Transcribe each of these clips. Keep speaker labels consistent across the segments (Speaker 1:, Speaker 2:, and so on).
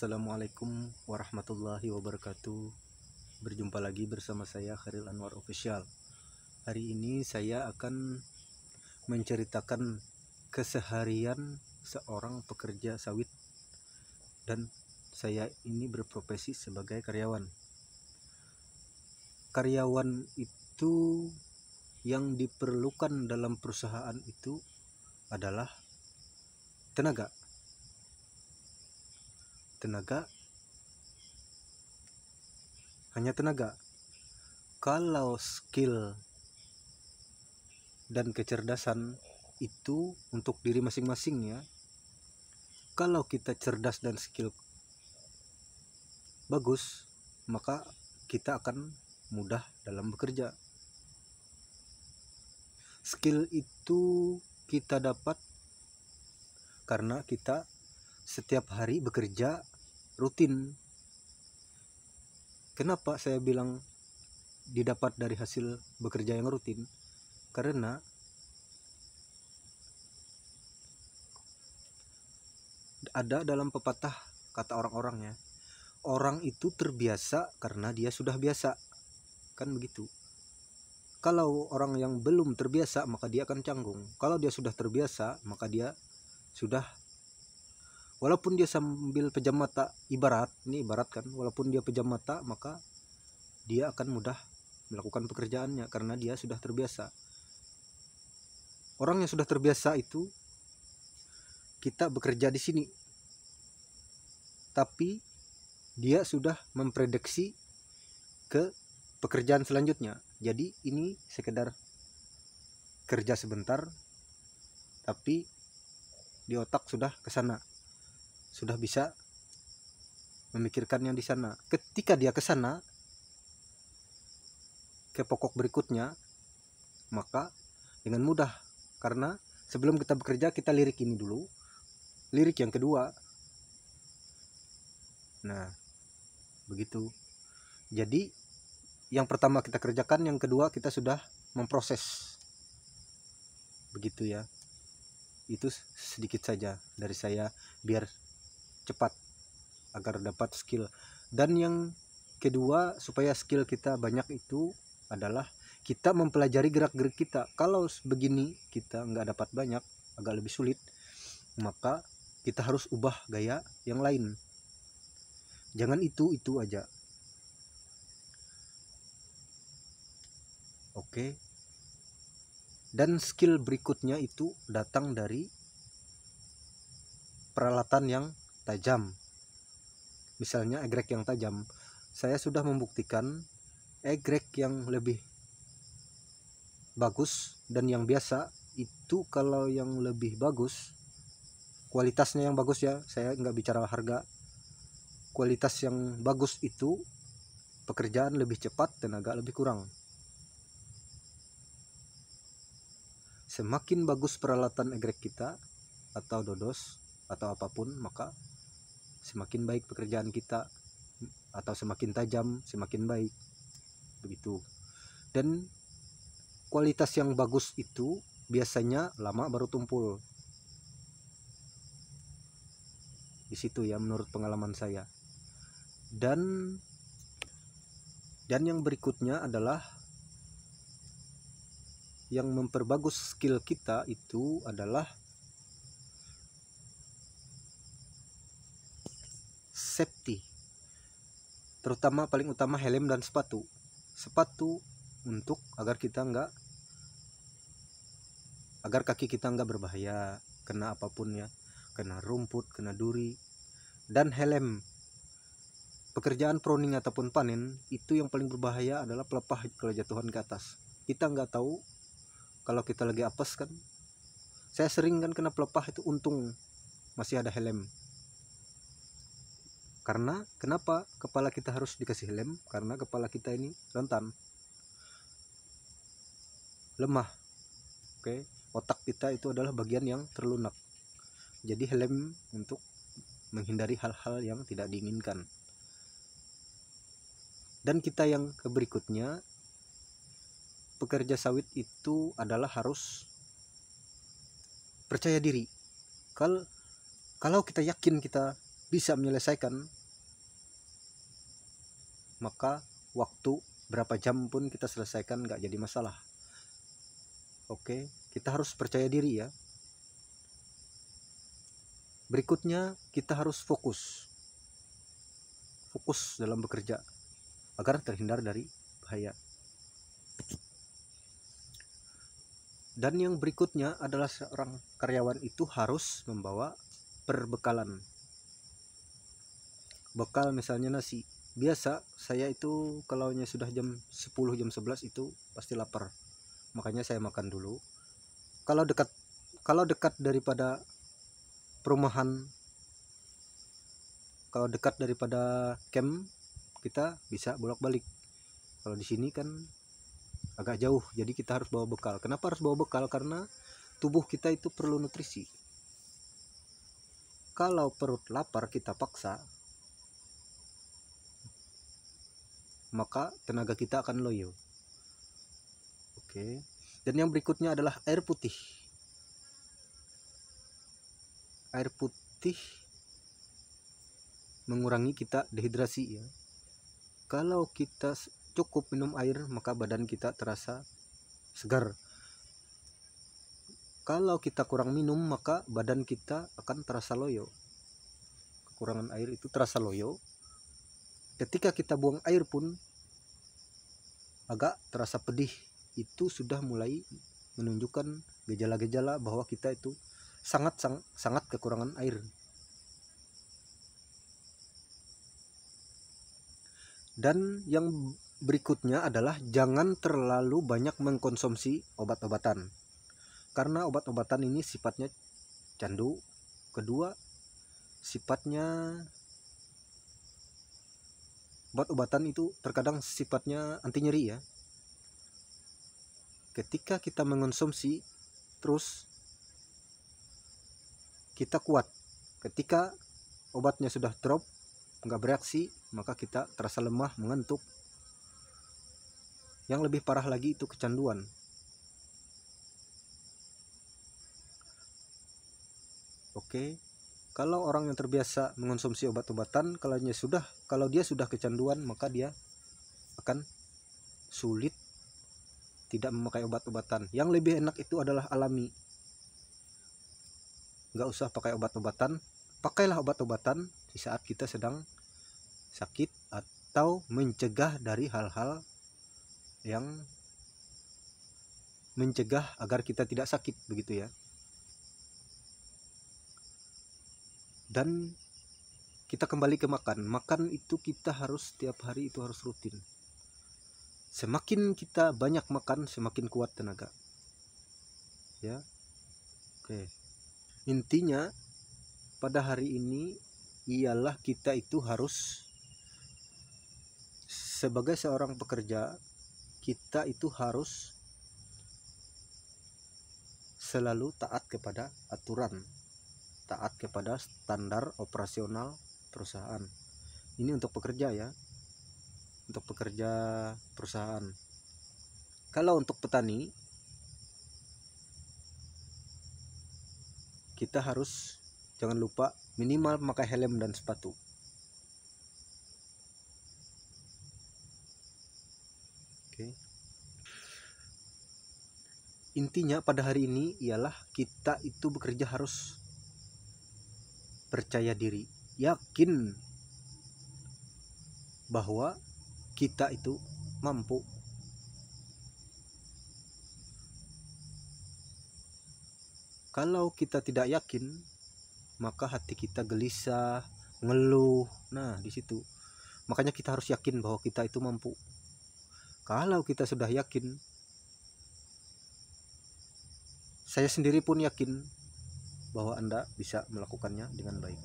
Speaker 1: Assalamualaikum warahmatullahi wabarakatuh Berjumpa lagi bersama saya Khairil Anwar Official Hari ini saya akan menceritakan keseharian seorang pekerja sawit Dan saya ini berprofesi sebagai karyawan Karyawan itu yang diperlukan dalam perusahaan itu adalah tenaga tenaga hanya tenaga kalau skill dan kecerdasan itu untuk diri masing-masing ya kalau kita cerdas dan skill bagus maka kita akan mudah dalam bekerja skill itu kita dapat karena kita setiap hari bekerja rutin kenapa saya bilang didapat dari hasil bekerja yang rutin karena ada dalam pepatah kata orang orang ya. orang itu terbiasa karena dia sudah biasa kan begitu kalau orang yang belum terbiasa maka dia akan canggung kalau dia sudah terbiasa maka dia sudah walaupun dia sambil pejam mata ibarat ini ibarat kan walaupun dia pejam mata maka dia akan mudah melakukan pekerjaannya karena dia sudah terbiasa orang yang sudah terbiasa itu kita bekerja di sini tapi dia sudah memprediksi ke pekerjaan selanjutnya jadi ini sekedar kerja sebentar tapi di otak sudah kesana sudah bisa memikirkannya di sana. Ketika dia ke sana ke pokok berikutnya, maka dengan mudah karena sebelum kita bekerja kita lirik ini dulu. Lirik yang kedua. Nah, begitu. Jadi yang pertama kita kerjakan, yang kedua kita sudah memproses. Begitu ya. Itu sedikit saja dari saya biar cepat agar dapat skill dan yang kedua supaya skill kita banyak itu adalah kita mempelajari gerak-gerik kita kalau begini kita nggak dapat banyak agak lebih sulit maka kita harus ubah gaya yang lain jangan itu itu aja oke dan skill berikutnya itu datang dari peralatan yang tajam. Misalnya egrek yang tajam, saya sudah membuktikan egrek yang lebih bagus dan yang biasa itu kalau yang lebih bagus kualitasnya yang bagus ya saya nggak bicara harga kualitas yang bagus itu pekerjaan lebih cepat dan agak lebih kurang semakin bagus peralatan egrek kita atau dodos atau apapun maka semakin baik pekerjaan kita atau semakin tajam semakin baik begitu dan kualitas yang bagus itu biasanya lama baru tumpul di situ ya menurut pengalaman saya dan dan yang berikutnya adalah yang memperbagus skill kita itu adalah safety terutama paling utama helm dan sepatu sepatu untuk agar kita nggak agar kaki kita nggak berbahaya kena apapun ya kena rumput kena duri dan helm pekerjaan proning ataupun panen itu yang paling berbahaya adalah pelepah kalau jatuhan ke atas kita nggak tahu kalau kita lagi apes kan saya sering kan kena pelepah itu untung masih ada helm karena kenapa kepala kita harus dikasih lem? Karena kepala kita ini rentan. Lemah. Oke, otak kita itu adalah bagian yang terlunak. Jadi helm untuk menghindari hal-hal yang tidak diinginkan. Dan kita yang berikutnya pekerja sawit itu adalah harus percaya diri. Kalau kalau kita yakin kita bisa menyelesaikan maka waktu berapa jam pun kita selesaikan nggak jadi masalah oke kita harus percaya diri ya berikutnya kita harus fokus fokus dalam bekerja agar terhindar dari bahaya dan yang berikutnya adalah seorang karyawan itu harus membawa perbekalan bekal misalnya nasi biasa saya itu nya sudah jam 10 jam 11 itu pasti lapar makanya saya makan dulu kalau dekat kalau dekat daripada perumahan kalau dekat daripada camp kita bisa bolak-balik kalau di sini kan agak jauh jadi kita harus bawa bekal kenapa harus bawa bekal karena tubuh kita itu perlu nutrisi kalau perut lapar kita paksa maka tenaga kita akan loyo oke dan yang berikutnya adalah air putih air putih mengurangi kita dehidrasi ya kalau kita cukup minum air maka badan kita terasa segar kalau kita kurang minum maka badan kita akan terasa loyo kekurangan air itu terasa loyo ketika kita buang air pun agak terasa pedih itu sudah mulai menunjukkan gejala-gejala bahwa kita itu sangat sangat, sangat kekurangan air dan yang berikutnya adalah jangan terlalu banyak mengkonsumsi obat-obatan karena obat-obatan ini sifatnya candu kedua sifatnya obat-obatan itu terkadang sifatnya anti nyeri ya ketika kita mengonsumsi terus kita kuat ketika obatnya sudah drop nggak bereaksi maka kita terasa lemah mengantuk yang lebih parah lagi itu kecanduan oke okay. Kalau orang yang terbiasa mengonsumsi obat-obatan, kalau dia sudah kalau dia sudah kecanduan, maka dia akan sulit tidak memakai obat-obatan. Yang lebih enak itu adalah alami. Nggak usah pakai obat-obatan. Pakailah obat-obatan di saat kita sedang sakit atau mencegah dari hal-hal yang mencegah agar kita tidak sakit begitu ya. dan kita kembali ke makan makan itu kita harus setiap hari itu harus rutin semakin kita banyak makan semakin kuat tenaga ya oke intinya pada hari ini ialah kita itu harus sebagai seorang pekerja kita itu harus selalu taat kepada aturan taat kepada standar operasional perusahaan. Ini untuk pekerja ya. Untuk pekerja perusahaan. Kalau untuk petani kita harus jangan lupa minimal memakai helm dan sepatu. Oke. Intinya pada hari ini ialah kita itu bekerja harus percaya diri, yakin bahwa kita itu mampu. Kalau kita tidak yakin, maka hati kita gelisah, ngeluh. Nah, di situ. Makanya kita harus yakin bahwa kita itu mampu. Kalau kita sudah yakin, saya sendiri pun yakin bahwa Anda bisa melakukannya dengan baik.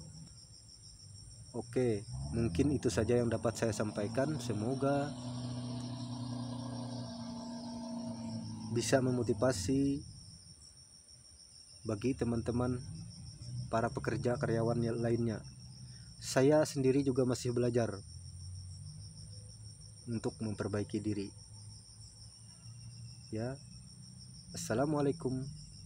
Speaker 1: Oke, mungkin itu saja yang dapat saya sampaikan. Semoga bisa memotivasi bagi teman-teman para pekerja karyawan lainnya. Saya sendiri juga masih belajar untuk memperbaiki diri. Ya. Assalamualaikum